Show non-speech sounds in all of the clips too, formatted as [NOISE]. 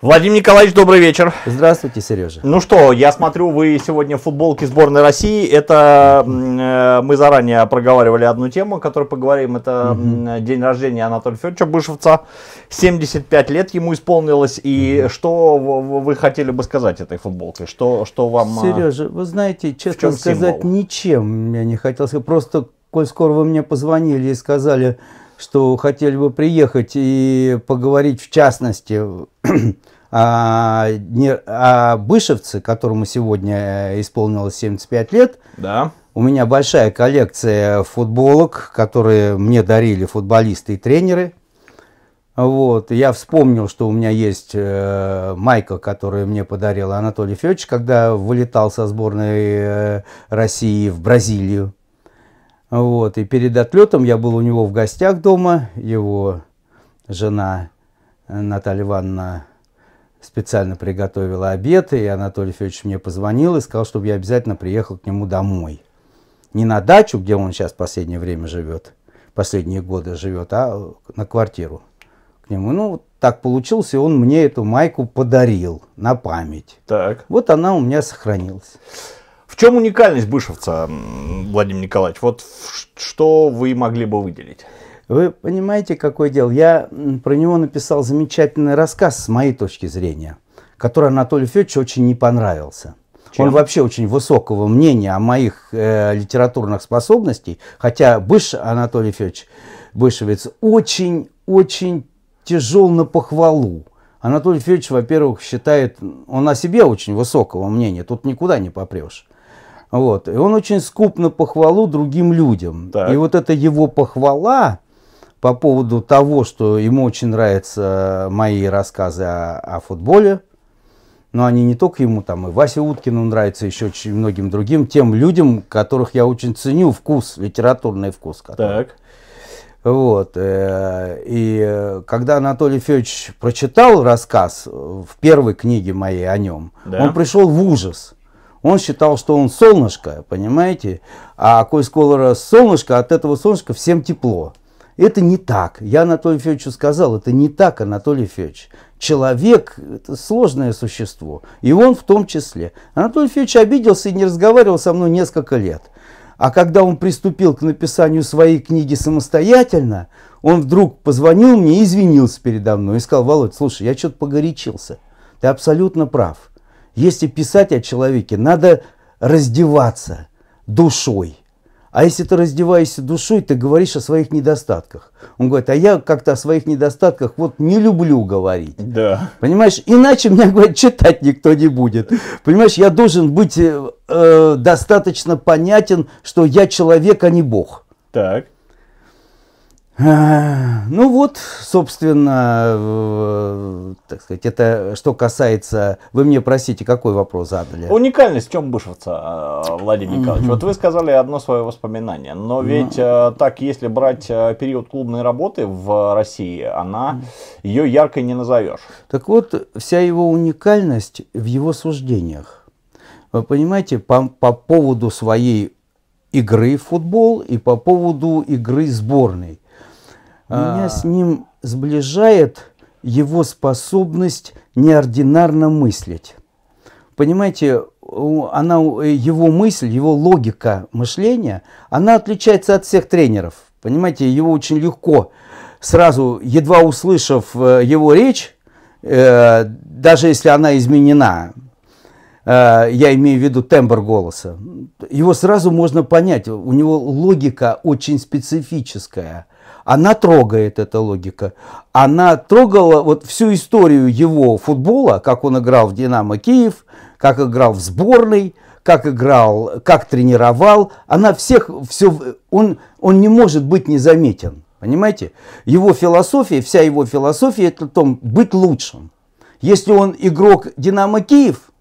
Владимир Николаевич, добрый вечер. Здравствуйте, Сережа. Ну что, я смотрю, вы сегодня в футболке сборной России. Это э, мы заранее проговаривали одну тему, о которой поговорим. Это угу. день рождения Анатолия Федоровича Бышевца. 75 лет ему исполнилось. И угу. Mm-hmm. что вы хотели бы сказать этой футболке? Что, что вам... А, Сережа, вы знаете, честно сказать, символ? ничем я не хотел сказать. Просто, коль скоро вы мне позвонили и сказали что хотели бы приехать и поговорить в частности [CLEARS THROAT] о, не, о Бышевце, которому сегодня э, исполнилось 75 лет. Да. У меня большая коллекция футболок, которые мне дарили футболисты и тренеры. Вот. Я вспомнил, что у меня есть э, майка, которую мне подарил Анатолий Федорович, когда вылетал со сборной э, России в Бразилию. Вот, и перед отлетом я был у него в гостях дома, его жена э, Наталья Ивановна специально приготовила обед, и Анатолий Федорович мне позвонил и сказал, чтобы я обязательно приехал к нему домой. Не на дачу, где он сейчас в последнее время живет, последние годы живет, а на квартиру к нему. Ну, так получилось, и он мне эту майку подарил на память. Так. Вот она у меня сохранилась чем уникальность Бышевца, Владимир Николаевич? Вот что вы могли бы выделить? Вы понимаете, какое дело? Я про него написал замечательный рассказ с моей точки зрения, который Анатолию Федоровичу очень не понравился. Чем? Он вообще очень высокого мнения о моих э, литературных способностей, хотя Быш Анатолий Федорович Бышевец очень-очень тяжел на похвалу. Анатолий Федорович, во-первых, считает, он о себе очень высокого мнения, тут никуда не попрешь. Вот. И он очень скуп на похвалу другим людям. Так. И вот это его похвала по поводу того, что ему очень нравятся мои рассказы о, о футболе, но они не только ему, там и Васе Уткину нравится, еще очень многим другим, тем людям, которых я очень ценю, вкус, литературный вкус. Который. Так. Вот. Э, и когда Анатолий Федорович прочитал рассказ в первой книге моей о нем, да. он пришел в ужас. Он считал, что он солнышко, понимаете? А Коль Сколора солнышко, от этого солнышка всем тепло. Это не так. Я Анатолию Федоровичу сказал, это не так, Анатолий Федорович. Человек – это сложное существо, и он в том числе. Анатолий Федорович обиделся и не разговаривал со мной несколько лет. А когда он приступил к написанию своей книги самостоятельно, он вдруг позвонил мне и извинился передо мной и сказал, Володь, слушай, я что-то погорячился. Ты абсолютно прав. Если писать о человеке, надо раздеваться душой. А если ты раздеваешься душой, ты говоришь о своих недостатках. Он говорит, а я как-то о своих недостатках вот не люблю говорить. Да. Понимаешь, иначе меня, говорит, читать никто не будет. Понимаешь, я должен быть э, э достаточно понятен, что я человек, а не Бог. Так. Ну вот, собственно, так сказать, это что касается... Вы мне просите, какой вопрос задали? Уникальность в чем бушится, Владимир Николаевич? Mm-hmm. Вот вы сказали одно свое воспоминание, но ну. ведь mm-hmm. так, если брать э, период клубной работы в России, она, mm-hmm. ее яркой не назовешь. Так вот, вся его уникальность в его суждениях. Вы понимаете, по, по поводу своей игры в футбол и по поводу игры сборной – меня а. с ним сближает его способность неординарно мыслить. Понимаете, она, э, его мысль, его логика мышления, она отличается от всех тренеров. Понимаете, его очень легко, сразу, едва услышав э, его речь, э, даже если она изменена, я имею в виду тембр голоса, его сразу можно понять, у него логика очень специфическая – она трогает эта логика. Она трогала вот всю историю его футбола, как он играл в «Динамо Киев», как играл в сборной, как играл, как тренировал. Она всех, все, он, он не может быть незаметен. Понимаете? Его философия, вся его философия, это том, быть лучшим. Если он игрок «Динамо Киев»,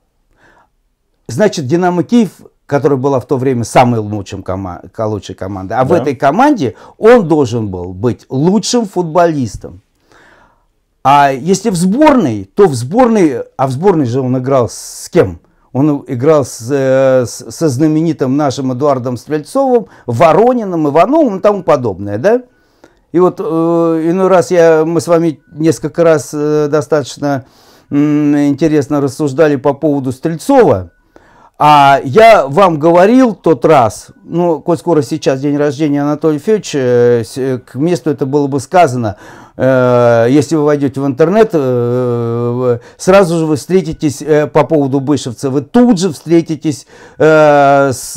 значит, «Динамо Киев» которая была в то время самой лучшим кома лучшей командой. А да. в этой команде он должен был быть лучшим футболистом. А если в сборной, то в сборной, а в сборной же он играл с кем? Он играл с, э, с, со знаменитым нашим Эдуардом Стрельцовым, Ворониным, Ивановым и тому подобное, да? И вот э, иной раз я, мы с вами несколько раз э, достаточно э, интересно рассуждали по поводу Стрельцова, а я вам говорил тот раз, ну, коль скоро сейчас день рождения Анатолия Федоровича, э, э, к месту это было бы сказано, Э, если вы войдете в интернет, э, сразу же вы встретитесь э, по поводу Бышевца, вы тут же встретитесь с,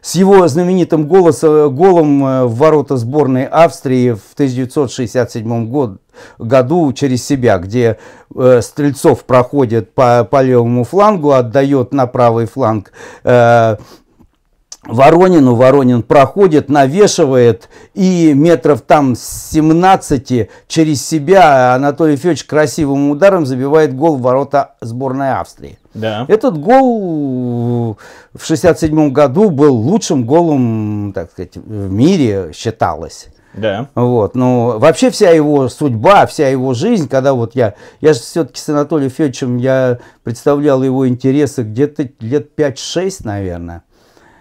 с его знаменитым голосом, голом в ворота сборной Австрии в 1967 году году через себя, где Стрельцов проходит по, по левому флангу, отдает на правый фланг Воронину. Ну, Воронин проходит, навешивает и метров там 17 через себя Анатолий Федорович красивым ударом забивает гол в ворота сборной Австрии. Да. Этот гол в 67 году был лучшим голом, так сказать, в мире считалось. Да. Вот, но ну, вообще вся его судьба, вся его жизнь, когда вот я, я же все-таки с Анатолием Федоровичем, я представлял его интересы где-то лет 5-6, наверное.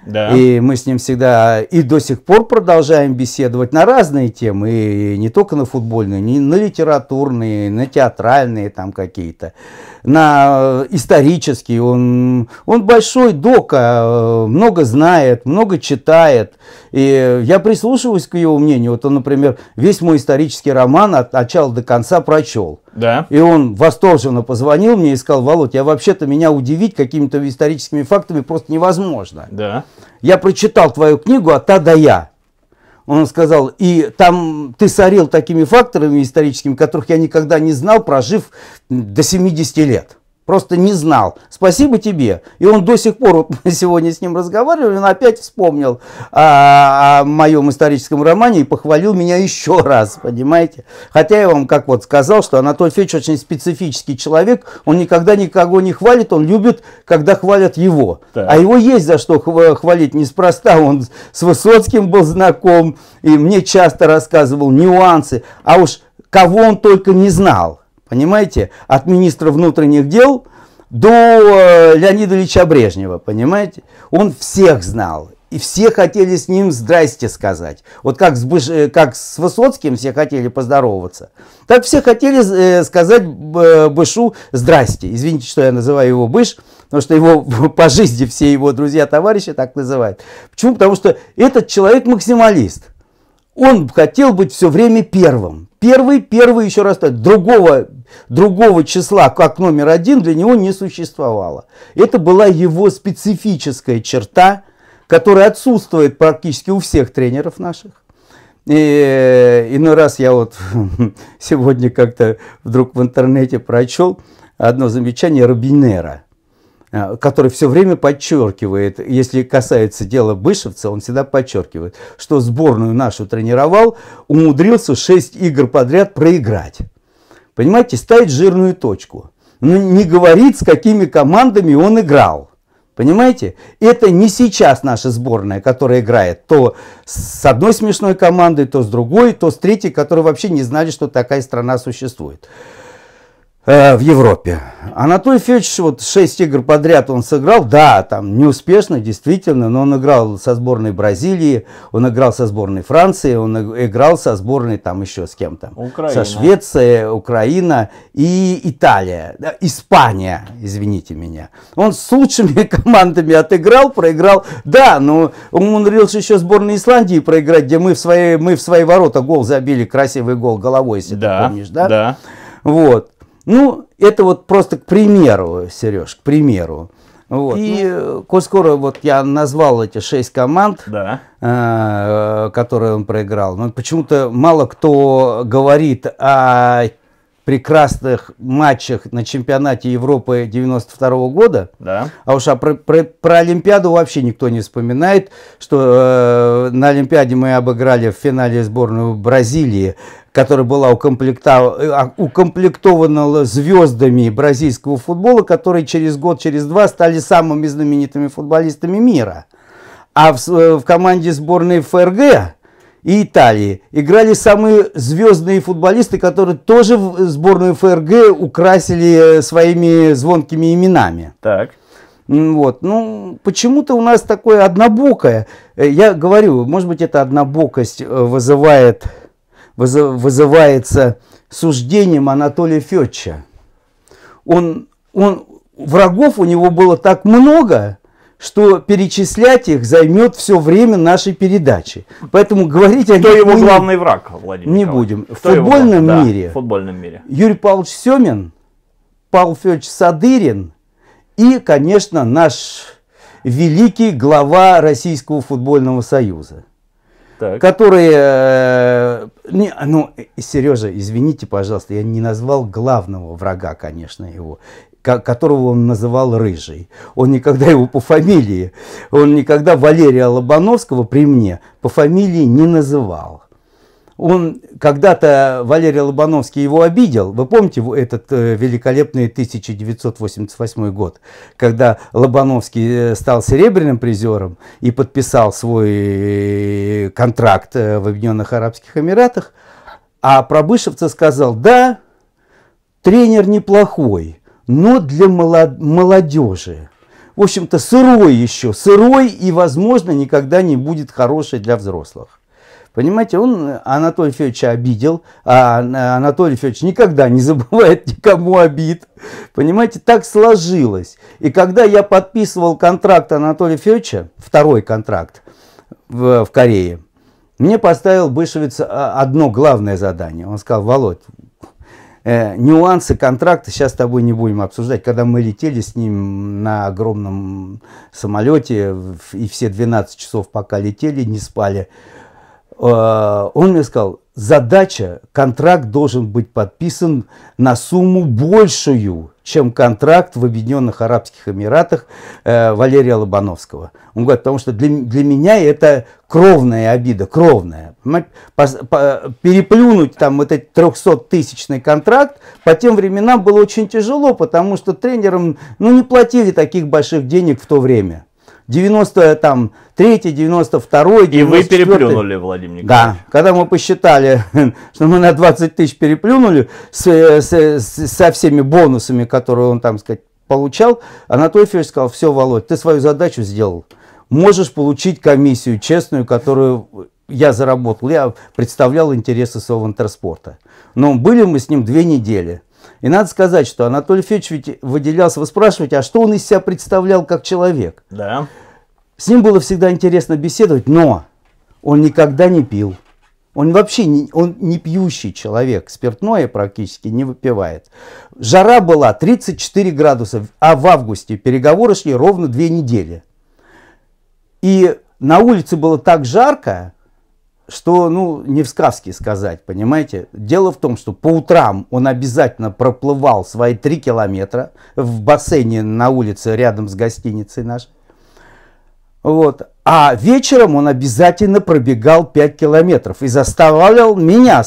Да. И мы с ним всегда и до сих пор продолжаем беседовать на разные темы, и не только на футбольные, не на литературные, на театральные там какие-то, на э, исторические. Он, он большой дока, э, много знает, много читает. И я прислушиваюсь к его мнению. Вот он, например, весь мой исторический роман от начала до конца прочел. Да. И он восторженно позвонил мне и сказал, Володь, я а вообще-то меня удивить какими-то историческими фактами просто невозможно. Да. Я прочитал твою книгу «От А до Я». Он сказал, и там ты сорил такими факторами историческими, которых я никогда не знал, прожив до 70 лет просто не знал. Спасибо тебе. И он до сих пор, [LAUGHS] вот мы сегодня с ним разговаривали, он опять вспомнил о, а, а, о моем историческом романе и похвалил меня еще [LAUGHS] раз, понимаете? Хотя я вам, как вот сказал, что Анатолий Федорович очень специфический человек, он никогда никого не хвалит, он любит, когда хвалят его. Да. А его есть за что хвалить, неспроста он с Высоцким был знаком, и мне часто рассказывал нюансы, а уж кого он только не знал. Понимаете? От министра внутренних дел до э, Леонида Ильича Брежнева, понимаете? Он всех знал. И все хотели с ним здрасте сказать. Вот как с, Быш... Э, как с Высоцким все хотели поздороваться, так все хотели э, сказать Бышу здрасте. Извините, что я называю его Быш, потому что его [LAUGHS] по жизни все его друзья-товарищи так называют. Почему? Потому что этот человек максималист. Он хотел быть все время первым. Первый, первый, еще раз, другого Другого числа, как номер один, для него не существовало. Это была его специфическая черта, которая отсутствует практически у всех тренеров наших. И иной ну, раз я вот [LAUGHS] сегодня как-то вдруг в интернете прочел одно замечание Робинера, а, который все время подчеркивает, если касается дела Бышевца, он всегда подчеркивает, что сборную нашу тренировал, умудрился 6 игр подряд проиграть. Понимаете, ставить жирную точку. Но ну, не говорит, с какими командами он играл. Понимаете? Это не сейчас наша сборная, которая играет то с одной смешной командой, то с другой, то с третьей, которые вообще не знали, что такая страна существует. Э, в Европе. Анатолий Федорович, вот шесть игр подряд он сыграл, да, там неуспешно, действительно, но он играл со сборной Бразилии, он играл со сборной Франции, он играл со сборной там еще с кем-то. Украина. Со Швецией, Украина и Италия, да, Испания, извините меня. Он с лучшими [LAUGHS] командами отыграл, проиграл, да, но ну, он умудрился еще сборной Исландии проиграть, где мы в свои, мы в свои ворота гол забили, красивый гол головой, если да, ты помнишь, да? Да. Вот. Ну, это вот просто к примеру, Сереж, к примеру. Вот. И ну, э, скоро, вот я назвал эти шесть команд, да. Э, э, которые он проиграл. Но почему-то мало кто говорит о прекрасных матчах на чемпионате Европы 92 -го года. Да. А уж а про, про, про Олимпиаду вообще никто не вспоминает, что э, на Олимпиаде мы обыграли в финале сборную Бразилии, которая была э, а, укомплектована звездами бразильского футбола, которые через год, через два стали самыми знаменитыми футболистами мира. А в, э, в команде сборной ФРГ и Италии. Играли самые звездные футболисты, которые тоже в сборную ФРГ украсили э, своими звонкими именами. Так. Вот. Ну, почему-то у нас такое однобокое. Э, я говорю, может быть, эта однобокость э, вызывает, вызывается суждением Анатолия Федоровича. Он, он, врагов у него было так много, что перечислять их займет все время нашей передачи. Поэтому говорить о Кто его мы главный враг, Владимир Не Николаевич? будем. в футбольном его... мире, да, в футбольном мире Юрий Павлович Семин, Павел Федорович Садырин и, конечно, наш великий глава Российского футбольного союза. Так. которые, э, не, ну, Сережа, извините, пожалуйста, я не назвал главного врага, конечно, его которого он называл Рыжий. Он никогда его по фамилии, он никогда Валерия Лобановского при мне по фамилии не называл. Он когда-то, Валерий Лобановский его обидел. Вы помните этот э, великолепный 1988 год, когда Лобановский э, стал серебряным призером и подписал свой э, контракт в Объединенных Арабских Эмиратах, а Пробышевца сказал, да, тренер неплохой – но для молодежи. В общем-то, сырой еще, сырой и, возможно, никогда не будет хорошей для взрослых. Понимаете, он Анатолия Федоровича обидел, а Анатолий Федорович никогда не забывает никому обид. Понимаете, так сложилось. И когда я подписывал контракт Анатолия Федоровича, второй контракт в, в Корее, мне поставил Бышевец а, одно главное задание. Он сказал, Володь, э, нюансы контракта сейчас с тобой не будем обсуждать. Когда мы летели с ним на огромном самолете, и все 12 часов пока летели, не спали, э, он мне сказал, задача, контракт должен быть подписан на сумму большую, чем контракт в Объединенных Арабских Эмиратах э, Валерия Лобановского. Он говорит, потому что для, для меня это кровная обида, кровная. По, по, переплюнуть там вот этот 300-тысячный контракт по тем временам было очень тяжело, потому что тренерам ну, не платили таких больших денег в то время. 90 там Третий й 92-й, И вы переплюнули, Владимир Николаевич. Да, когда мы посчитали, [LAUGHS] что мы на 20 тысяч переплюнули с, с, с, со всеми бонусами, которые он там, сказать, получал, Анатолий Федорович сказал, все, Володь, ты свою задачу сделал. Можешь получить комиссию честную, которую я заработал. Я представлял интересы своего интерспорта. Но были мы с ним две недели. И надо сказать, что Анатолий Федорович ведь выделялся, вы спрашиваете, а что он из себя представлял как человек? Да. С ним было всегда интересно беседовать, но он никогда не пил. Он вообще не, он не пьющий человек, спиртное практически не выпивает. Жара была 34 градуса, а в августе переговоры шли ровно две недели. И на улице было так жарко, что, ну, не в сказке сказать, понимаете? Дело в том, что по утрам он обязательно проплывал свои три километра в бассейне на улице рядом с гостиницей нашей. Вот. А вечером он обязательно пробегал 5 километров и заставлял меня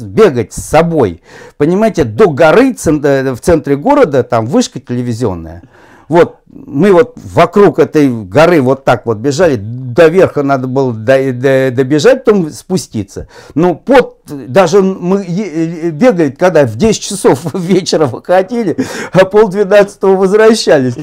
бегать с собой. Понимаете, до горы э, в центре города, там вышка телевизионная. Вот мы вот вокруг этой горы вот так вот бежали, до верха надо было добежать, потом спуститься. Но ну, под даже мы э, бегает, когда в 10 часов [LAUGHS] вечера выходили, а полдвенадцатого возвращались.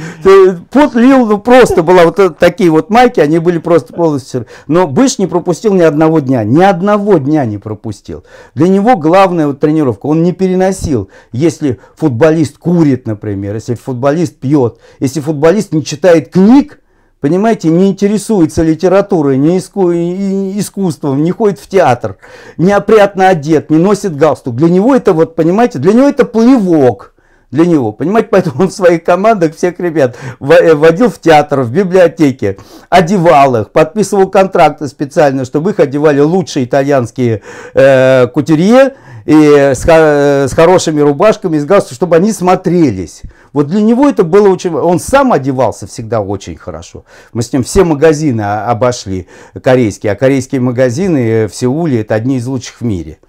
Пот лил, ну просто была вот э, такие вот майки, они были просто полностью... Но Быш не пропустил ни одного дня, ни одного дня не пропустил. Для него главная вот тренировка, он не переносил, если футболист курит, например, если футболист пьет, если футболист не читает книг, понимаете, не интересуется литературой, не иску, искусством, не ходит в театр, неопрятно одет, не носит галстук. Для него это, вот, понимаете, для него это плевок. Для него, понимаете, поэтому он в своих командах всех ребят э, водил в театр, в библиотеке, одевал их, подписывал контракты специально, чтобы их одевали лучшие итальянские э, кутюрье и с, э, с хорошими рубашками, с галстуком, чтобы они смотрелись. Вот для него это было очень... Он сам одевался всегда очень хорошо. Мы с ним все магазины обошли корейские, а корейские магазины в Сеуле это одни из лучших в мире.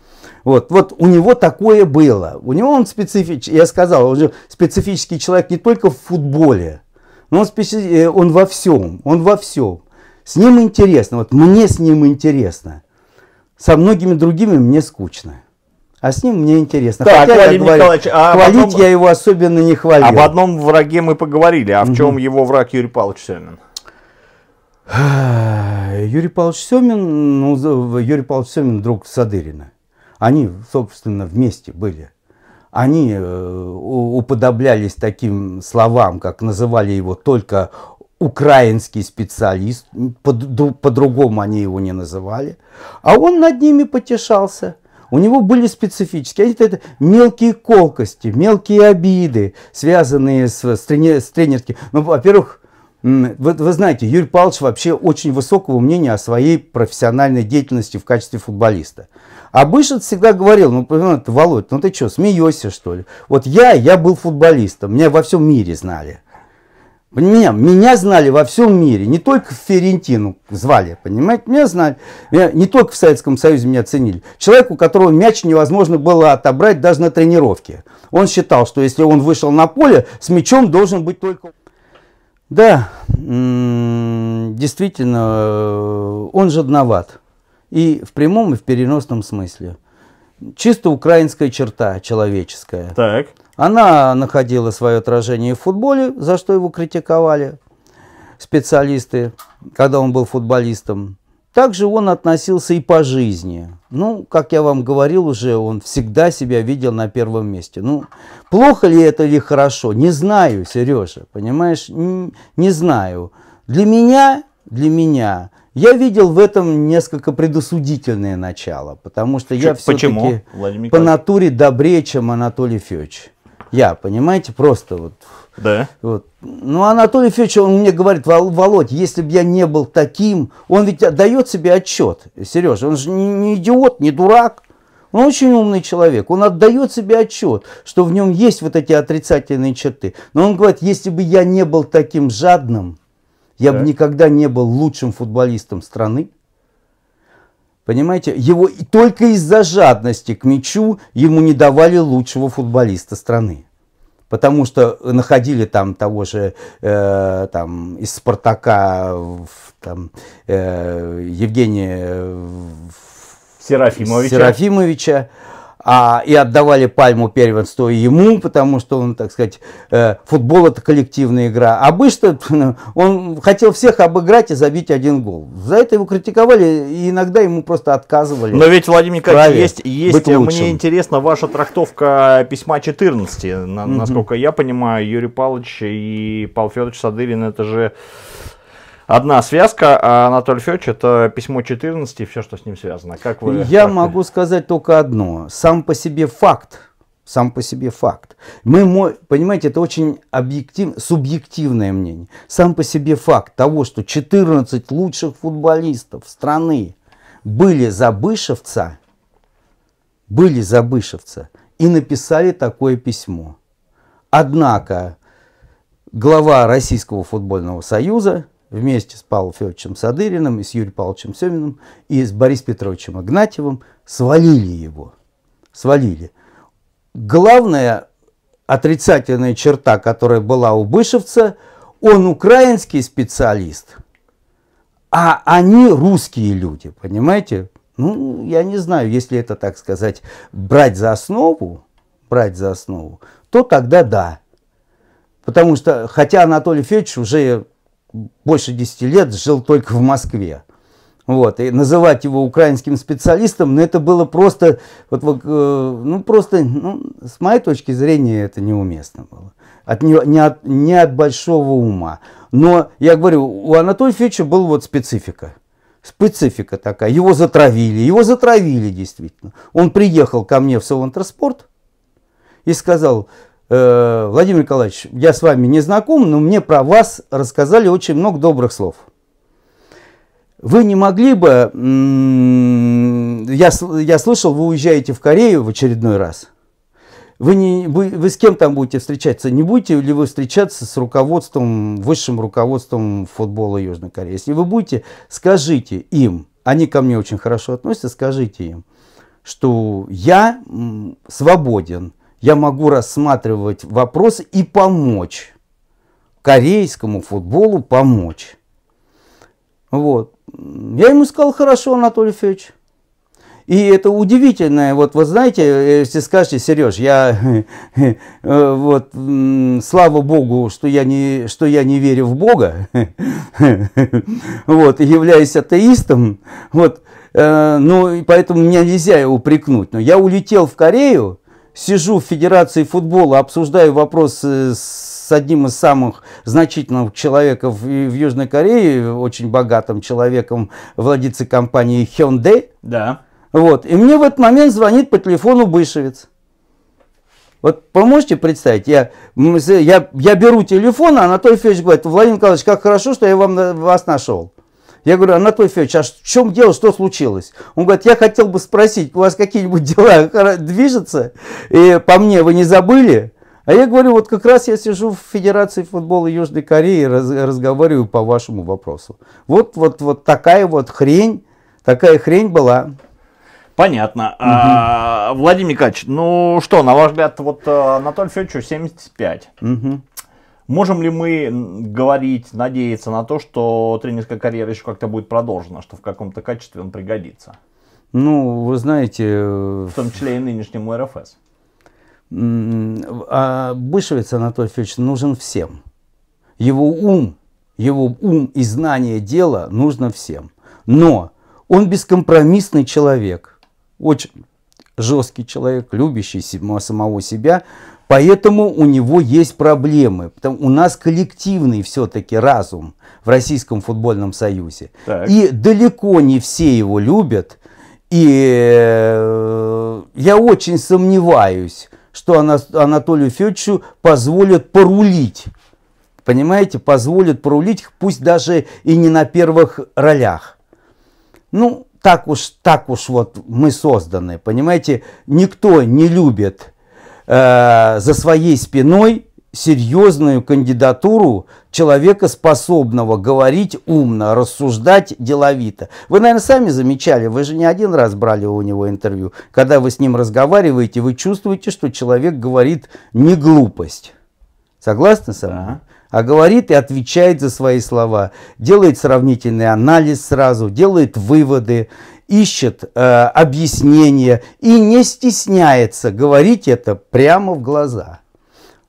Вот, вот у него такое было. У него он специфический, я сказал, он же специфический человек не только в футболе, но он, специ... Э, он во всем, он во всем. С ним интересно, вот мне с ним интересно. Со многими другими мне скучно а с ним мне интересно. Да, Хотя Владимир говорю, Николаевич, а хвалить одном... я его особенно не хвалил. Об одном враге мы поговорили, а в угу. чем его враг Юрий Павлович Семин? [SIGHS] Юрий Павлович Семин, ну, Юрий Павлович Семин друг Садырина. Они, собственно, вместе были. Они э, уподоблялись таким словам, как называли его только украинский специалист, по-другому они его не называли. А он над ними потешался – у него были специфические, это, это мелкие колкости, мелкие обиды, связанные с, с, трени, с тренерским. Ну, во-первых, вы, вы знаете, Юрий Павлович вообще очень высокого мнения о своей профессиональной деятельности в качестве футболиста. А Бышет всегда говорил, ну, ну Володь, ну ты что, смеешься, что ли? Вот я, я был футболистом, меня во всем мире знали. Меня, меня знали во всем мире, не только в Ферентину звали, понимаете, меня знали, меня, не только в Советском Союзе меня ценили. Человек, у которого мяч невозможно было отобрать даже на тренировке. Он считал, что если он вышел на поле, с мячом должен быть только... Да, м-м, действительно, э, он жадноват. И в прямом, и в переносном смысле. Чисто украинская черта человеческая. Так. Она находила свое отражение в футболе, за что его критиковали специалисты, когда он был футболистом. Также он относился и по жизни. Ну, как я вам говорил уже, он всегда себя видел на первом месте. Ну, плохо ли это или хорошо? Не знаю, Сережа, понимаешь? Не, не знаю. Для меня, для меня, я видел в этом несколько предосудительное начало, потому что Чуть, я все-таки по натуре добрее, чем Анатолий Федорович. Я, понимаете, просто вот. Да. Вот. Ну, Анатолий Федорович, он мне говорит, Володь, если бы я не был таким, он ведь дает себе отчет, Сережа, он же не, не идиот, не дурак. Он очень умный человек, он отдает себе отчет, что в нем есть вот эти отрицательные черты. Но он говорит, если бы я не был таким жадным, я да. бы никогда не был лучшим футболистом страны, Понимаете, его и только из-за жадности к мячу ему не давали лучшего футболиста страны. Потому что находили там того же э, там, из Спартака там, э, Евгения э, Серафимовича. Серафимовича а, и отдавали пальму первенства ему, потому что он, так сказать, э, футбол это коллективная игра. обычно [LAUGHS] он хотел всех обыграть и забить один гол. За это его критиковали, и иногда ему просто отказывали. Но ведь, Владимир Николаевич, есть, есть мне интересна ваша трактовка письма 14. На, mm-hmm. Насколько я понимаю, Юрий Павлович и Павел Федорович Садырин, это же одна связка, а Анатолий Федорович, это письмо 14 и все, что с ним связано. Как вы, Я могу сказать только одно. Сам по себе факт. Сам по себе факт. Мы, понимаете, это очень объектив, субъективное мнение. Сам по себе факт того, что 14 лучших футболистов страны были за Бышевца, были за Бышевца и написали такое письмо. Однако глава Российского футбольного союза вместе с Павлом Федоровичем Садыриным и с Юрием Павловичем Семиным и с Борисом Петровичем Игнатьевым свалили его. Свалили. Главная отрицательная черта, которая была у Бышевца, он украинский специалист, а они русские люди, понимаете? Ну, я не знаю, если это, так сказать, брать за основу, брать за основу, то тогда да. Потому что, хотя Анатолий Федорович уже больше 10 лет жил только в Москве. Вот, и называть его украинским специалистом, ну, это было просто, вот, э, ну, просто, ну, с моей точки зрения, это неуместно было. От, не, не, от, не от большого ума. Но, я говорю, у Анатолия Федоровича была вот специфика. Специфика такая. Его затравили, его затравили действительно. Он приехал ко мне в Солонтраспорт и сказал, Э, Владимир Николаевич, я с вами не знаком, но мне про вас рассказали очень много добрых слов. Вы не могли бы, я, я слышал, вы уезжаете в Корею в очередной раз. Вы, не, вы, вы с кем там будете встречаться? Не будете ли вы встречаться с руководством, высшим руководством футбола Южной Кореи? Если вы будете, скажите им, они ко мне очень хорошо относятся, скажите им, что я свободен – я могу рассматривать вопросы и помочь корейскому футболу помочь. Вот. Я ему сказал, хорошо, Анатолий Федорович. И это удивительное, вот вы знаете, если скажете, Сереж, я [LAUGHS] вот слава Богу, что я не, что я не верю в Бога, [LAUGHS] вот, являюсь атеистом, вот, э, ну, поэтому меня нельзя упрекнуть. Но я улетел в Корею, сижу в Федерации футбола, обсуждаю вопросы э, с одним из самых значительных человеков в Южной Корее, очень богатым человеком, владельцем компании Hyundai. Да. Вот. И мне в этот момент звонит по телефону Бышевец. Вот поможете представить, я, я, я беру телефон, а Анатолий Федорович говорит, Владимир Николаевич, как хорошо, что я вам, вас нашел. Я говорю, а Анатолий Федорович, а в чем дело, что случилось? Он говорит, я хотел бы спросить, у вас какие-нибудь [LAUGHS] дела движутся? И по мне вы не забыли? А я говорю, вот как раз я сижу в Федерации футбола Южной Кореи и раз, разговариваю по вашему вопросу. Вот, вот, вот такая вот хрень, такая хрень была. Понятно. Угу. А, Владимир Николаевич, ну что, на ваш взгляд, вот э, Анатолий Федоровичу 75. Угу. Можем ли мы говорить, надеяться на то, что тренерская карьера еще как-то будет продолжена, что в каком-то качестве он пригодится? Ну, вы знаете... Э, в том числе и нынешнему РФС. А Бышевец Анатолий Федорович нужен всем. Его ум, его ум и знание дела нужно всем. Но он бескомпромиссный человек, очень жесткий человек, любящий самого себя, Поэтому у него есть проблемы. У нас коллективный все-таки разум в Российском футбольном союзе. Так. И далеко не все его любят. И э, я очень сомневаюсь, что Анатолию Федоровичу позволят порулить. Понимаете, позволят порулить, пусть даже и не на первых ролях. Ну, так уж, так уж вот мы созданы, понимаете. Никто не любит э, за своей спиной серьезную кандидатуру человека, способного говорить умно, рассуждать деловито. Вы, наверное, сами замечали, вы же не один раз брали у него интервью. Когда вы с ним разговариваете, вы чувствуете, что человек говорит не глупость. Согласны со мной? А говорит и отвечает за свои слова, делает сравнительный анализ сразу, делает выводы ищет э, объяснение и не стесняется говорить это прямо в глаза.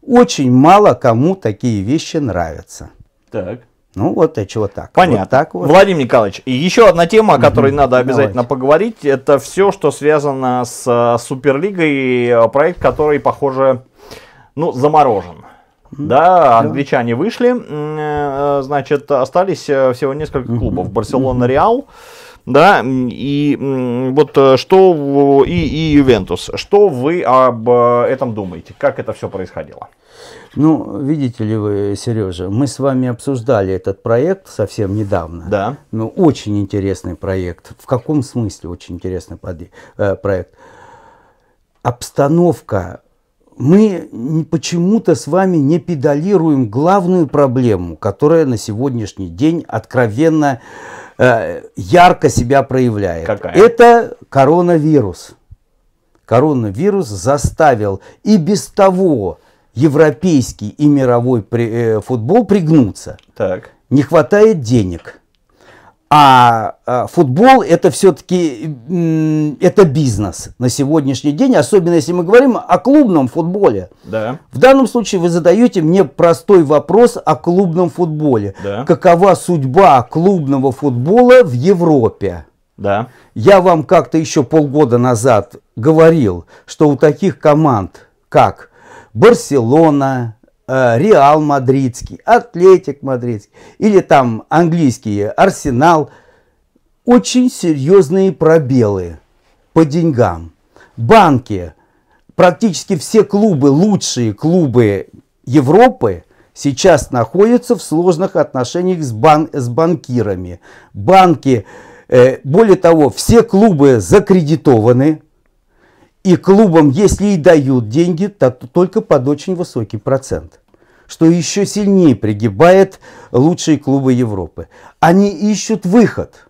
Очень мало кому такие вещи нравятся. Так. Ну вот и чего так. Понятно. Вот так вот. Владимир Николаевич, и еще одна тема, о которой угу. надо обязательно Давайте. поговорить, это все, что связано с э, Суперлигой, э, проект, который, похоже, ну, заморожен. Да, англичане вышли, э, значит, остались всего несколько клубов. Барселона, Реал. mm да, и вот э, что и, и Ювентус, что вы об э, этом думаете, как это все происходило? Ну, видите ли вы, Сережа, мы с вами обсуждали этот проект совсем недавно. Да. Ну, очень интересный проект. В каком смысле очень интересный поди э, проект? Обстановка мы почему-то с вами не педалируем главную проблему, которая на сегодняшний день откровенно Э, ярко себя проявляет. Какая? Это коронавирус. Коронавирус заставил и без того европейский и мировой э, футбол пригнуться. Так. Не хватает денег. А, а футбол это все-таки это бизнес на сегодняшний день, особенно если мы говорим о клубном футболе. Да. В данном случае вы задаете мне простой вопрос о клубном футболе. Да. Какова судьба клубного футбола в Европе? Да. Я вам как-то еще полгода назад говорил, что у таких команд, как Барселона, Э, Реал Мадридский, Атлетик Мадридский или там английский Арсенал, очень серьезные пробелы по деньгам. Банки, практически все клубы, лучшие клубы Европы сейчас находятся в сложных отношениях с, бан с банкирами. Банки, э, более того, все клубы закредитованы, и клубам, если и дают деньги, то только под очень высокий процент что еще сильнее пригибает лучшие клубы Европы. Они ищут выход.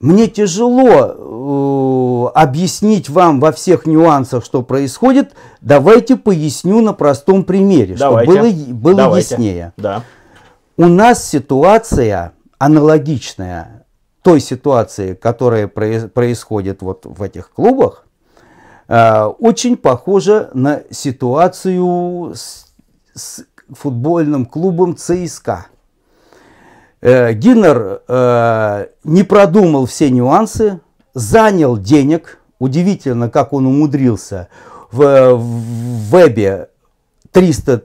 Мне тяжело э, объяснить вам во всех нюансах, что происходит. Давайте поясню на простом примере, чтобы было, было яснее. Да. У нас ситуация аналогичная той ситуации, которая происходит вот в этих клубах, Э, очень похоже на ситуацию с, с футбольным клубом ЦСКА. Э, Гиннер э, не продумал все нюансы, занял денег. Удивительно, как он умудрился в, в вебе 300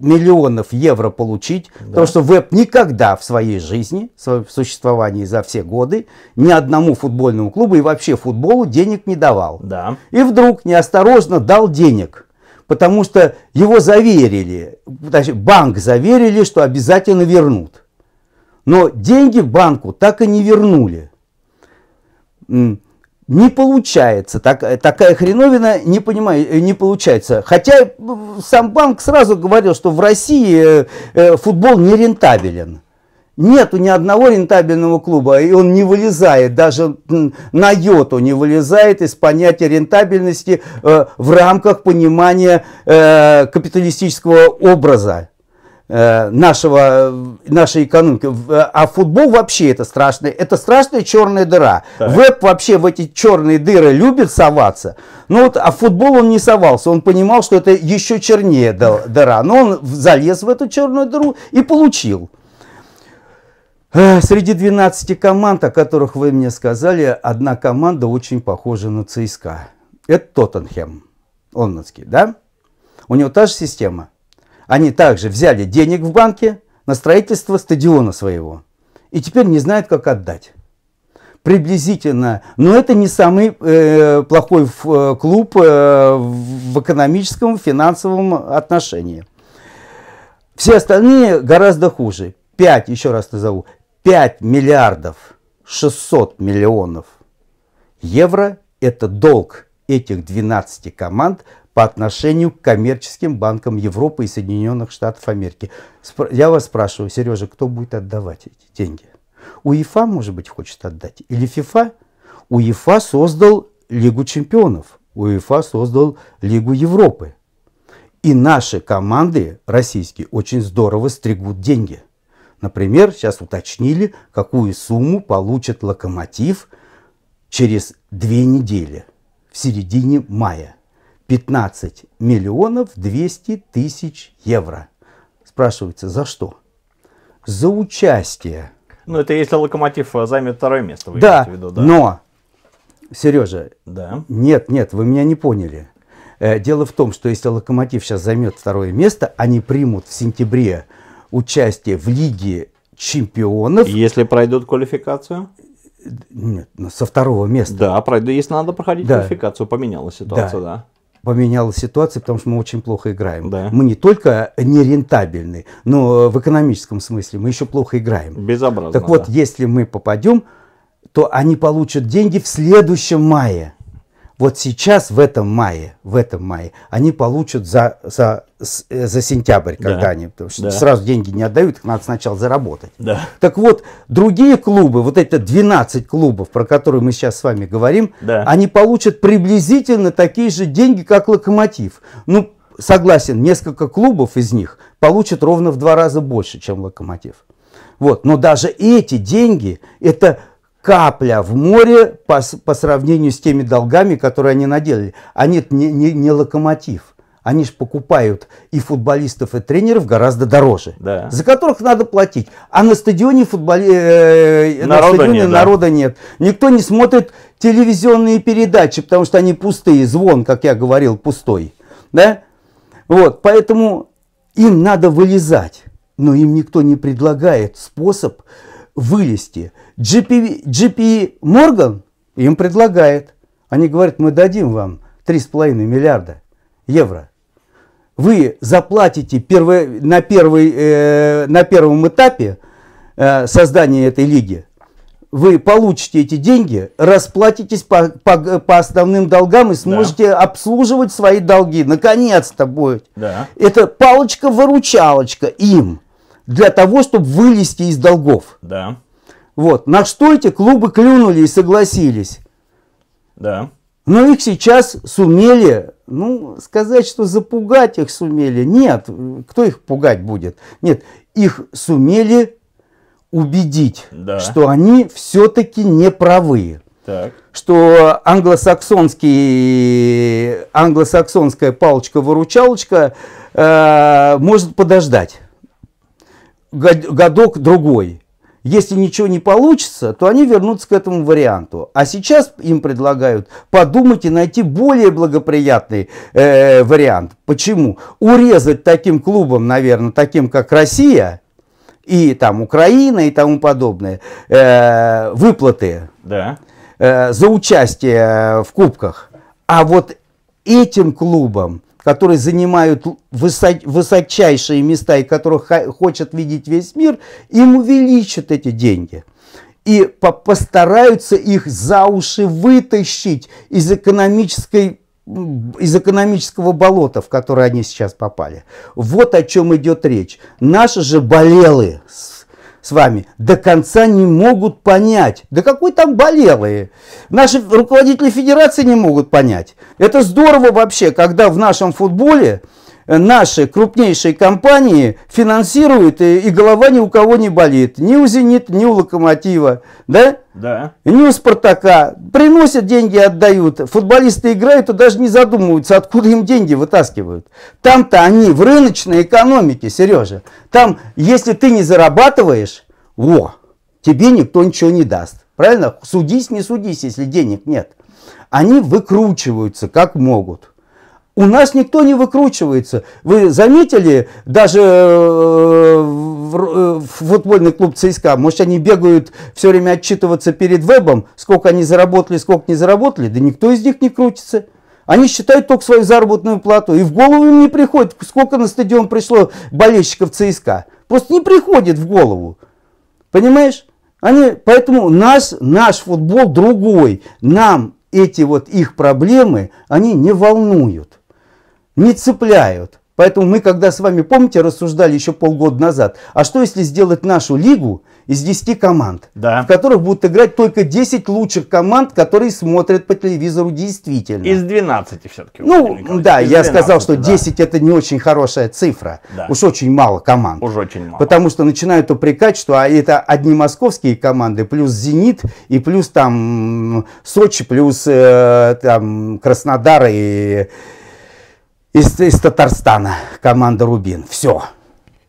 миллионов евро получить, да. потому что веб никогда в своей жизни, в своем существовании за все годы, ни одному футбольному клубу и вообще футболу денег не давал. Да. И вдруг неосторожно дал денег, потому что его заверили, точнее, банк заверили, что обязательно вернут. Но деньги банку так и не вернули не получается. Так, э, такая хреновина не, понимаю, э, не получается. Хотя э, сам банк сразу говорил, что в России футбол не рентабелен. Нету ни одного рентабельного клуба, и он не вылезает, даже на йоту не вылезает из понятия рентабельности в рамках понимания капиталистического образа. Э, нашего, э, нашей экономики. Э, а футбол вообще это страшная, это страшная черная дыра. Так. Веб вообще в эти черные дыры любит соваться. Ну вот, а футбол он не совался, он понимал, что это еще чернее дыра. Но он залез в эту черную дыру и получил. Среди 12 команд, о которых вы мне сказали, одна команда очень похожа на ЦСКА. Это Тоттенхэм, лондонский, да? У него та же система – они также взяли денег в банке на строительство стадиона своего. И теперь не знают, как отдать. Приблизительно. Но это не самый э, плохой в, э, клуб э, в экономическом, финансовом отношении. Все остальные гораздо хуже. 5, еще раз назову, 5 миллиардов 600 миллионов евро – это долг этих 12 команд по отношению к коммерческим банкам Европы и Соединенных Штатов Америки. Я вас спрашиваю, Сережа, кто будет отдавать эти деньги? УЕФА, может быть, хочет отдать? Или ФИФА? УЕФА создал Лигу чемпионов. УЕФА создал Лигу Европы. И наши команды российские очень здорово стригут деньги. Например, сейчас уточнили, какую сумму получит «Локомотив» через две недели, в середине мая – 15 миллионов 200 тысяч евро. Спрашивается, за что? За участие. Ну, это если локомотив э, займет второе место, вы да, в виду, да? Но, Сережа, да. нет, нет, вы меня не поняли. Э, дело в том, что если локомотив сейчас займет второе место, они примут в сентябре участие в Лиге чемпионов. Если пройдут квалификацию? Нет, ну, со второго места. Да, пройду. Если надо проходить да. квалификацию, поменялась ситуация, да. да поменяла ситуацию, потому что мы очень плохо играем. Да. Мы не только нерентабельны, но в экономическом смысле мы еще плохо играем. Безобразно. Так вот, да. если мы попадем, то они получат деньги в следующем мае вот сейчас, в этом мае, в этом мае, они получат за, за, э, за сентябрь, когда да. они, потому что да. сразу деньги не отдают, их надо сначала заработать. Да. Так вот, другие клубы, вот это 12 клубов, про которые мы сейчас с вами говорим, да. они получат приблизительно такие же деньги, как Локомотив. Ну, согласен, несколько клубов из них получат ровно в два раза больше, чем Локомотив. Вот. Но даже эти деньги, это капля в море по, по сравнению с теми долгами, которые они наделали. Они а это не, не, не локомотив. Они же покупают и футболистов, и тренеров гораздо дороже, да. за которых надо платить. А на стадионе, футболи... Э, э, народа, на стадионе нет, да. народа нет. Никто не смотрит телевизионные передачи, потому что они пустые. Звон, как я говорил, пустой. Да? Вот, поэтому им надо вылезать. Но им никто не предлагает способ вылезти. GP, GP Morgan им предлагает. Они говорят, мы дадим вам 3,5 миллиарда евро. Вы заплатите первое, на, первый, э, на первом этапе э, создания этой лиги. Вы получите эти деньги, расплатитесь по, по, по основным долгам и сможете да. обслуживать свои долги. Наконец-то будет. Да. Это палочка-выручалочка им для того, чтобы вылезти из долгов. Да. Вот. На что эти клубы клюнули и согласились. Да. Но их сейчас сумели, ну, сказать, что запугать их сумели. Нет, кто их пугать будет? Нет, их сумели убедить, да. что они все-таки не правы. Так. Что англосаксонский, англосаксонская палочка-выручалочка э, может подождать годок-другой. Если ничего не получится, то они вернутся к этому варианту. А сейчас им предлагают подумать и найти более благоприятный э, вариант. Почему? Урезать таким клубам, наверное, таким как Россия и там Украина и тому подобное, э, выплаты да. э, за участие в кубках. А вот этим клубам которые занимают высочайшие места и которых хочет видеть весь мир, им увеличат эти деньги. И постараются их за уши вытащить из экономической из экономического болота, в которое они сейчас попали. Вот о чем идет речь. Наши же болелы с вами до конца не могут понять. Да какой там болелые? Наши руководители федерации не могут понять. Это здорово вообще, когда в нашем футболе Э, наши крупнейшие компании финансируют, э, и, голова ни у кого не болит. Ни у «Зенита», ни у «Локомотива». Да? Да. Ни у «Спартака». Приносят деньги, отдают. Футболисты играют и даже не задумываются, откуда им деньги вытаскивают. Там-то они в рыночной экономике, Сережа. Там, если ты не зарабатываешь, о, тебе никто ничего не даст. Правильно? Судись, не судись, если денег нет. Они выкручиваются как могут. У нас никто не выкручивается. Вы заметили, даже э, э, в футбольный клуб ЦСКА, может, они бегают все время отчитываться перед вебом, сколько они заработали, сколько не заработали, да никто из них не крутится. Они считают только свою заработную плату. И в голову им не приходит, сколько на стадион пришло болельщиков ЦСКА. Просто не приходит в голову. Понимаешь? Они, поэтому нас, наш футбол другой. Нам эти вот их проблемы, они не волнуют не цепляют. Поэтому мы, когда с вами, помните, рассуждали еще полгода назад, а что если сделать нашу лигу из 10 команд, да. в которых будут играть только 10 лучших команд, которые смотрят по телевизору действительно. Из 12 все-таки. Ну, да, я сказал, что да. это не очень хорошая цифра. Да. Уж очень мало команд. Уж очень мало. Потому что начинают упрекать, что а это одни московские команды, плюс «Зенит», и плюс там Сочи, плюс э, там Краснодар и из, из Татарстана команда Рубин. Все.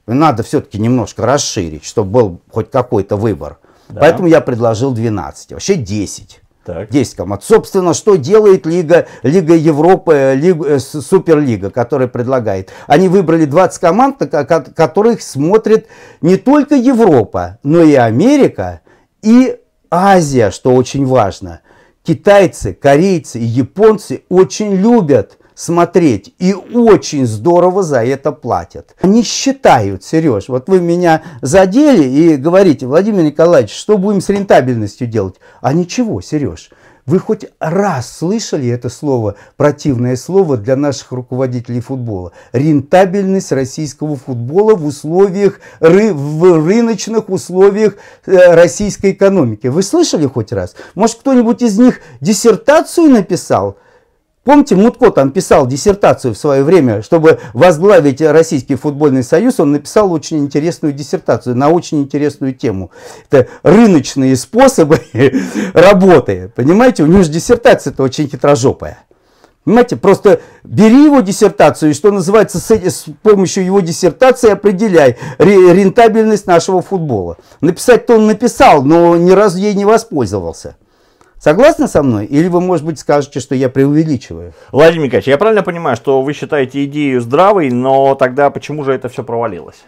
Надо все-таки немножко расширить, чтобы был хоть какой-то выбор. Да. Поэтому я предложил 12, вообще 10. Так. 10 команд. Собственно, что делает Лига, Лига Европы, э, Лига, э, Суперлига, которая предлагает? Они выбрали 20 команд, которых смотрит не только Европа, но и Америка, и Азия, что очень важно. Китайцы, корейцы и японцы очень любят смотреть. И очень здорово за это платят. Они считают, Сереж, вот вы меня задели и говорите, Владимир Николаевич, что будем с рентабельностью делать? А ничего, Сереж, вы хоть раз слышали это слово, противное слово для наших руководителей футбола? Рентабельность российского футбола в условиях, ры, в рыночных условиях э, российской экономики. Вы слышали хоть раз? Может кто-нибудь из них диссертацию написал? Помните, Мутко там писал диссертацию в свое время, чтобы возглавить Российский футбольный союз, он написал очень интересную диссертацию на очень интересную тему. Это рыночные способы [LAUGHS] работы. Понимаете, у него же диссертация-то очень хитрожопая. Понимаете, просто бери его диссертацию и, что называется, с, с помощью его диссертации определяй рентабельность нашего футбола. Написать-то он написал, но ни разу ей не воспользовался. Согласны со мной? Или вы, может быть, скажете, что я преувеличиваю? Владимир Николаевич, я правильно понимаю, что вы считаете идею здравой, но тогда почему же это все провалилось?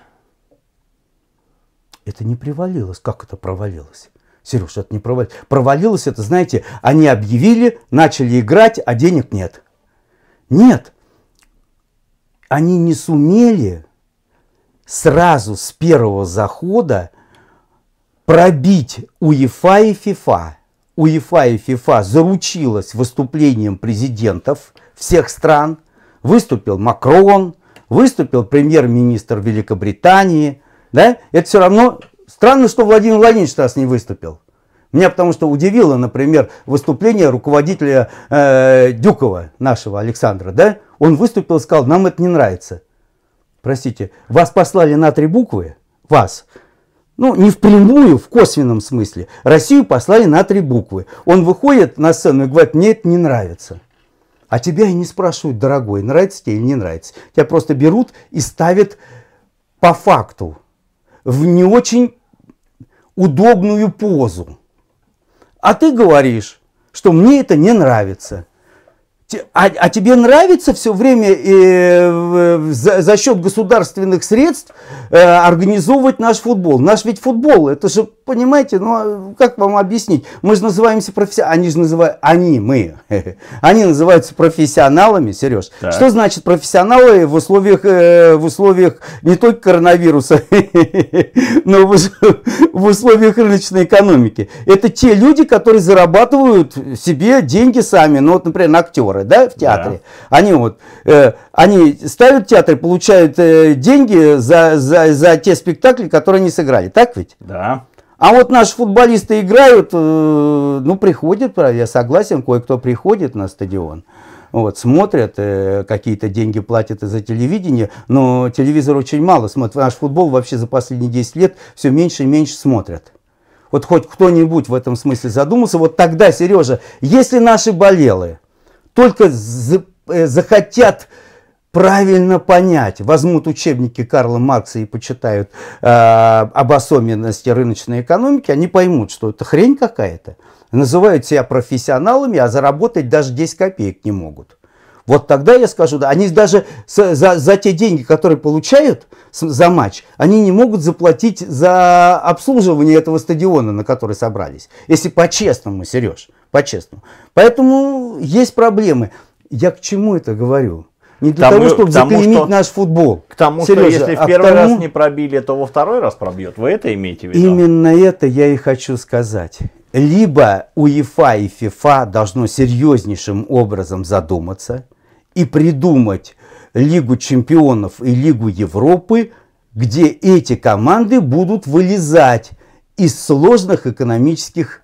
Это не провалилось. Как это провалилось? Сереж, это не провалилось. Провалилось это, знаете, они объявили, начали играть, а денег нет. Нет. Они не сумели сразу с первого захода пробить УЕФА и ФИФА. УЕФА и ФИФА заручилась выступлением президентов всех стран. Выступил Макрон, выступил премьер-министр Великобритании. Да? Это все равно странно, что Владимир Владимирович нас не выступил. Меня потому что удивило, например, выступление руководителя э, Дюкова, нашего Александра. Да? Он выступил и сказал, нам это не нравится. Простите, вас послали на три буквы, вас, ну, не впрямую, в косвенном смысле, Россию послали на три буквы. Он выходит на сцену и говорит, мне это не нравится. А тебя и не спрашивают, дорогой, нравится тебе или не нравится. Тебя просто берут и ставят по факту в не очень удобную позу. А ты говоришь, что мне это не нравится – а, а тебе нравится все время э, за, за счет государственных средств э, организовывать наш футбол? Наш ведь футбол, это же, понимаете, ну а как вам объяснить? Мы же называемся профессионалами, они же называют, они, мы, [LAUGHS] они называются профессионалами, Сереж. Так. Что значит профессионалы в условиях, э, в условиях не только коронавируса, [LAUGHS] но в, в условиях рыночной экономики? Это те люди, которые зарабатывают себе деньги сами, ну вот, например, актеры актеры, да, в театре. Да. Они вот, э, они ставят театр, получают э, деньги за, за, за те спектакли, которые они сыграли, так ведь? Да. А вот наши футболисты играют, э, ну, приходят, я согласен, кое-кто приходит на стадион вот, смотрят, э, какие-то деньги платят за телевидение, но телевизор очень мало смотрят. Наш футбол вообще за последние 10 лет все меньше и меньше смотрят. Вот хоть кто-нибудь в этом смысле задумался, вот тогда, Сережа, если наши болелы, только э, захотят правильно понять, возьмут учебники Карла Маркса и почитают э, об особенности рыночной экономики, они поймут, что это хрень какая-то. Называют себя профессионалами, а заработать даже 10 копеек не могут. Вот тогда я скажу, да, они даже за, за те деньги, которые получают за матч, они не могут заплатить за обслуживание этого стадиона, на который собрались. Если по-честному, Сереж по-честному. Поэтому есть проблемы. Я к чему это говорю? Не для тому, того, чтобы заклеймить что, наш футбол. К тому, Сережа, что если а в первый тому, раз не пробили, то во второй раз пробьет. Вы это имеете в виду? Именно это я и хочу сказать. Либо УЕФА и ФИФА должно серьезнейшим образом задуматься и придумать Лигу чемпионов и Лигу Европы, где эти команды будут вылезать из сложных экономических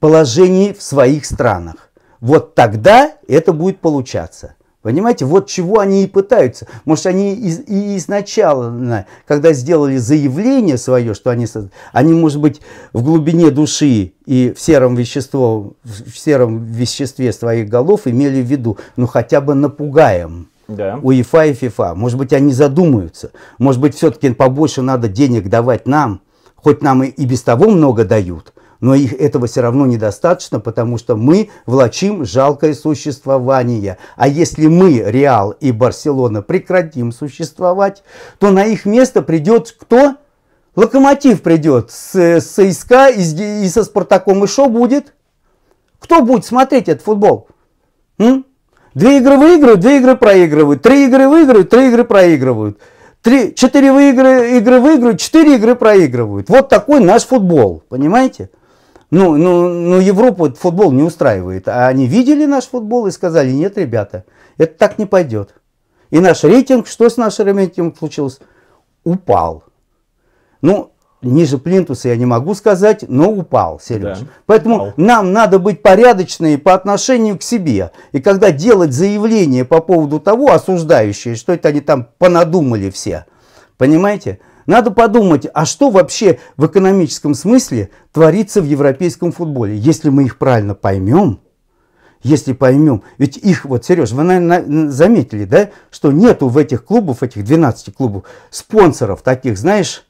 положении в своих странах. Вот тогда это будет получаться. Понимаете, вот чего они и пытаются. Может, они из, и изначально, когда сделали заявление свое, что они, они, может быть, в глубине души и в сером, вещество, в сером веществе своих голов имели в виду, ну, хотя бы напугаем. Да. УЕФА и ФИФА. Может быть, они задумаются. Может быть, все-таки побольше надо денег давать нам, хоть нам и, и без того много дают – но их, этого все равно недостаточно, потому что мы влачим жалкое существование. А если мы, Реал и Барселона, прекратим существовать, то на их место придет кто? Локомотив придет с, с ССК и, и со Спартаком. И что будет? Кто будет смотреть этот футбол? М? Две игры выигрывают, две игры проигрывают. Три игры выигрывают, три игры проигрывают. Три, четыре игры, игры выигрывают, четыре игры проигрывают. Вот такой наш футбол, понимаете? Ну, ну, ну Европу футбол не устраивает. А они видели наш футбол и сказали, нет, ребята, это так не пойдет. И наш рейтинг, что с нашим рейтингом случилось? Упал. Ну, ниже плинтуса я не могу сказать, но упал, Сереж. Да, Поэтому упал. нам надо быть порядочными по отношению к себе. И когда делать заявление по поводу того, осуждающее, что это они там понадумали все, понимаете? Надо подумать, а что вообще в экономическом смысле творится в европейском футболе, если мы их правильно поймем, если поймем, ведь их, вот, Сереж, вы, наверное, заметили, да, что нету в этих клубах, этих 12 клубов, спонсоров таких, знаешь,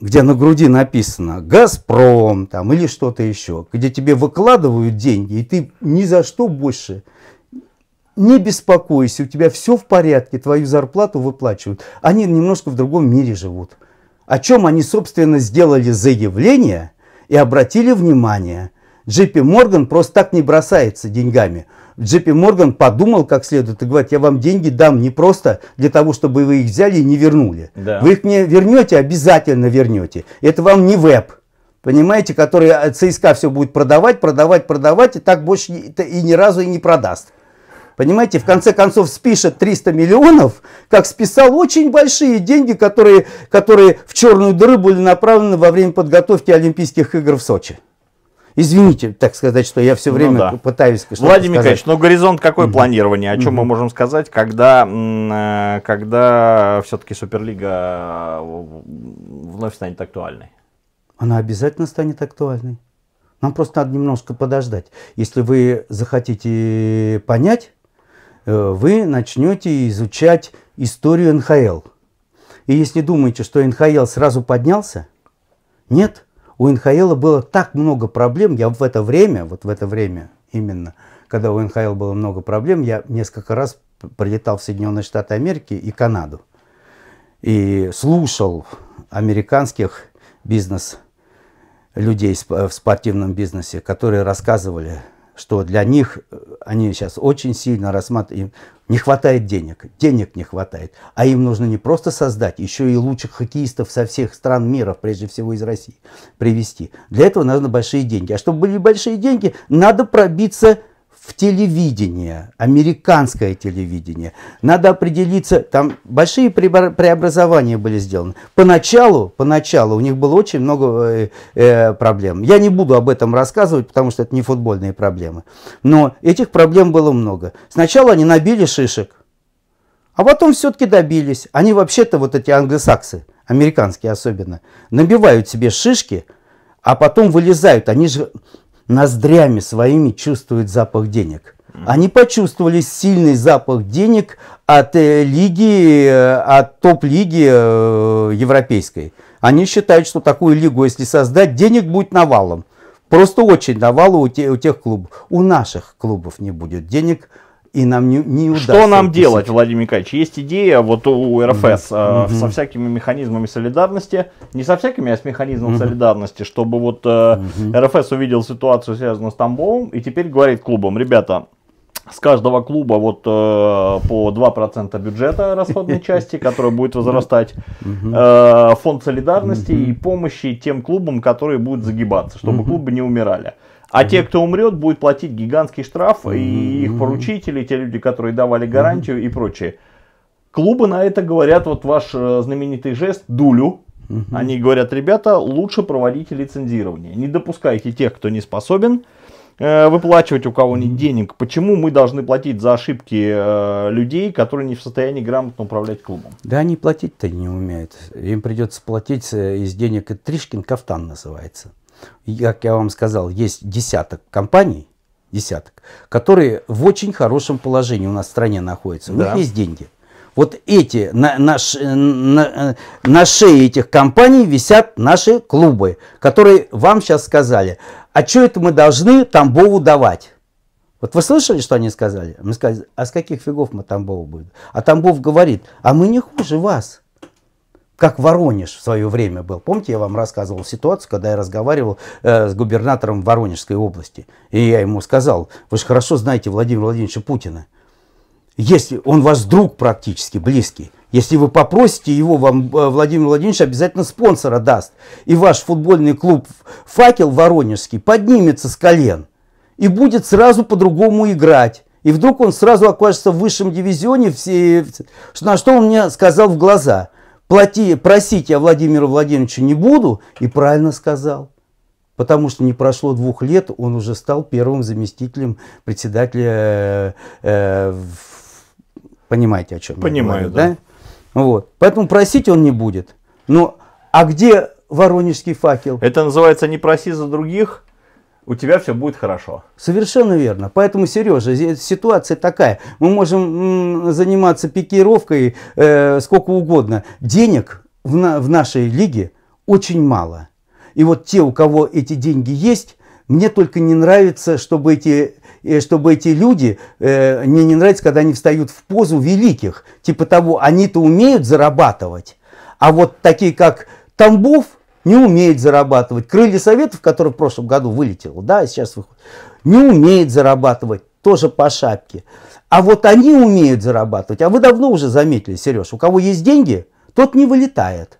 где на груди написано «Газпром» там, или что-то еще, где тебе выкладывают деньги, и ты ни за что больше не беспокойся, у тебя все в порядке, твою зарплату выплачивают. Они немножко в другом мире живут. О чем они, собственно, сделали заявление и обратили внимание. Джипи Морган просто так не бросается деньгами. Джипи Морган подумал как следует и говорит, я вам деньги дам не просто для того, чтобы вы их взяли и не вернули. Да. Вы их мне вернете, обязательно вернете. Это вам не веб понимаете, который э, ЦСКА все будет продавать, продавать, продавать, и так больше и ни разу и не продаст. Понимаете, в конце концов спишет 300 миллионов, как списал очень большие деньги, которые, которые в черную дыру были направлены во время подготовки Олимпийских игр в Сочи. Извините, так сказать, что я все ну время ну, да. пытаюсь что Владимир Николаевич, ну горизонт какой угу. планирование? О чем угу. мы можем сказать, когда, э, когда все-таки Суперлига э, вновь станет актуальной? Она обязательно станет актуальной. Нам просто надо немножко подождать. Если вы захотите понять, Э, вы начнете изучать историю НХЛ. И если думаете, что НХЛ сразу поднялся, нет, у НХЛ было так много проблем, я в это время, вот в это время именно, когда у НХЛ было много проблем, я несколько раз прилетал в Соединенные Штаты Америки и Канаду. И слушал американских бизнес-людей в спортивном бизнесе, которые рассказывали что для них, э, они сейчас очень сильно рассматривают, не хватает денег, денег не хватает. А им нужно не просто создать, еще и лучших хоккеистов со всех стран мира, прежде всего из России, привести. Для этого нужны большие деньги. А чтобы были большие деньги, надо пробиться в телевидение, американское телевидение. Надо определиться, там большие преобразования были сделаны. Поначалу, поначалу у них было очень много э, э, проблем. Я не буду об этом рассказывать, потому что это не футбольные проблемы. Но этих проблем было много. Сначала они набили шишек, а потом все-таки добились. Они вообще-то вот эти англосаксы, американские особенно, набивают себе шишки, а потом вылезают. Они же ноздрями своими чувствует запах денег. Они почувствовали сильный запах денег от э, лиги, э, от топ-лиги э, европейской. Они считают, что такую лигу, если создать, денег будет навалом. Просто очень навалом у, те, у тех клубов. У наших клубов не будет денег, и нам не, не удастся. Что нам делать, Владимир Николаевич? Есть идея вот у РФС mm Э, со всякими механизмами солидарности, не со всякими, а с механизмом mm солидарности, чтобы вот э, mm РФС увидел ситуацию, связанную с Тамбовым, и теперь говорит клубам, ребята, с каждого клуба вот э, по 2% бюджета расходной части, которая будет возрастать, э, фонд солидарности и помощи тем клубам, которые будут загибаться, чтобы клубы не умирали. А угу. те, кто умрет, будет платить гигантский штраф, угу. и их поручители, те люди, которые давали гарантию угу. и прочее. Клубы на это говорят, вот ваш э, знаменитый жест, дулю, Угу. Они говорят, ребята, лучше проводите лицензирование. Не допускайте тех, кто не способен э, выплачивать у кого нет денег. Почему мы должны платить за ошибки э, людей, которые не в состоянии грамотно управлять клубом? Да они платить-то не умеют. Им придется платить э, из денег. Тришкин кафтан называется как я вам сказал, есть десяток компаний, десяток, которые в очень хорошем положении у нас в стране находятся. У них есть деньги. Вот эти, на, э, на, на, э, на шее этих компаний висят наши клубы, которые вам сейчас сказали, а что это мы должны Тамбову давать? Вот вы слышали, что они сказали? Мы сказали, а с каких фигов мы Тамбову будем? А Тамбов говорит, а мы не хуже вас как Воронеж в свое время был. Помните, я вам рассказывал ситуацию, когда я разговаривал э, с губернатором Воронежской области. И я ему сказал, вы же хорошо знаете Владимира Владимировича Путина. Если он ваш друг практически, близкий, если вы попросите его, вам э, Владимир Владимирович обязательно спонсора даст. И ваш футбольный клуб «Факел» Воронежский поднимется с колен и будет сразу по-другому играть. И вдруг он сразу окажется в высшем дивизионе, все, на что он мне сказал в глаза – Плати, просить я Владимира Владимировича не буду, и правильно сказал. Потому что не прошло двух лет, он уже стал первым заместителем председателя, э, э, понимаете, о чем Понимаю, я говорю, да. да? Вот. Поэтому просить он не будет. Но, а где воронежский факел? Это называется не проси за других, у тебя все будет хорошо. Совершенно верно. Поэтому, Сережа, ситуация такая. Мы можем заниматься пикировкой э, сколько угодно. Денег в, на в нашей лиге очень мало. И вот те, у кого эти деньги есть, мне только не нравится, чтобы эти, э, чтобы эти люди, э, мне не нравится, когда они встают в позу великих. Типа того, они-то умеют зарабатывать. А вот такие, как Тамбов – не умеет зарабатывать. Крылья Советов, которые в прошлом году вылетело, да, сейчас выходит, не умеет зарабатывать, тоже по шапке. А вот они умеют зарабатывать. А вы давно уже заметили, Сереж, у кого есть деньги, тот не вылетает.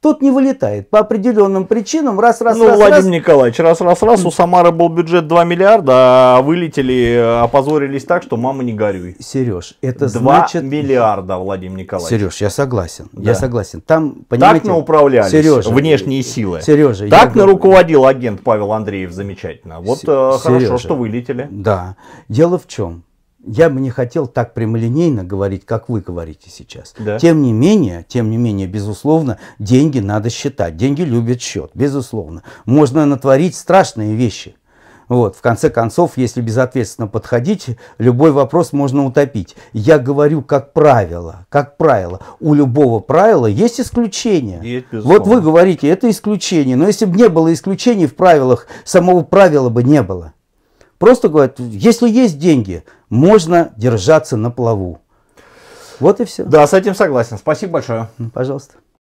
Тот не вылетает по определенным причинам. Раз, раз, ну, раз, Владимир раз. Николаевич, раз, раз, раз, у Самары был бюджет 2 миллиарда, а вылетели, э, опозорились так, что мама не горюй. Сереж, это 2 значит... миллиарда, Владимир Николаевич. Сереж, я согласен, да. я согласен. Там, понимаете... Так на управлялись Сережа, внешние силы. Сережа, так на руководил агент Павел Андреев замечательно. Вот Сережа, э, хорошо, что вылетели. Да. Дело в чем? я бы не хотел так прямолинейно говорить, как вы говорите сейчас. Да. Тем не менее, тем не менее, безусловно, деньги надо считать. Деньги любят счет, безусловно. Можно натворить страшные вещи. Вот, в конце концов, если безответственно подходить, любой вопрос можно утопить. Я говорю как правило, как правило. У любого правила есть исключение. вот вы говорите, это исключение. Но если бы не было исключений в правилах, самого правила бы не было. Просто говорят, если есть деньги, можно держаться на плаву. Вот и все. Да, с этим согласен. Спасибо большое. Ну, пожалуйста.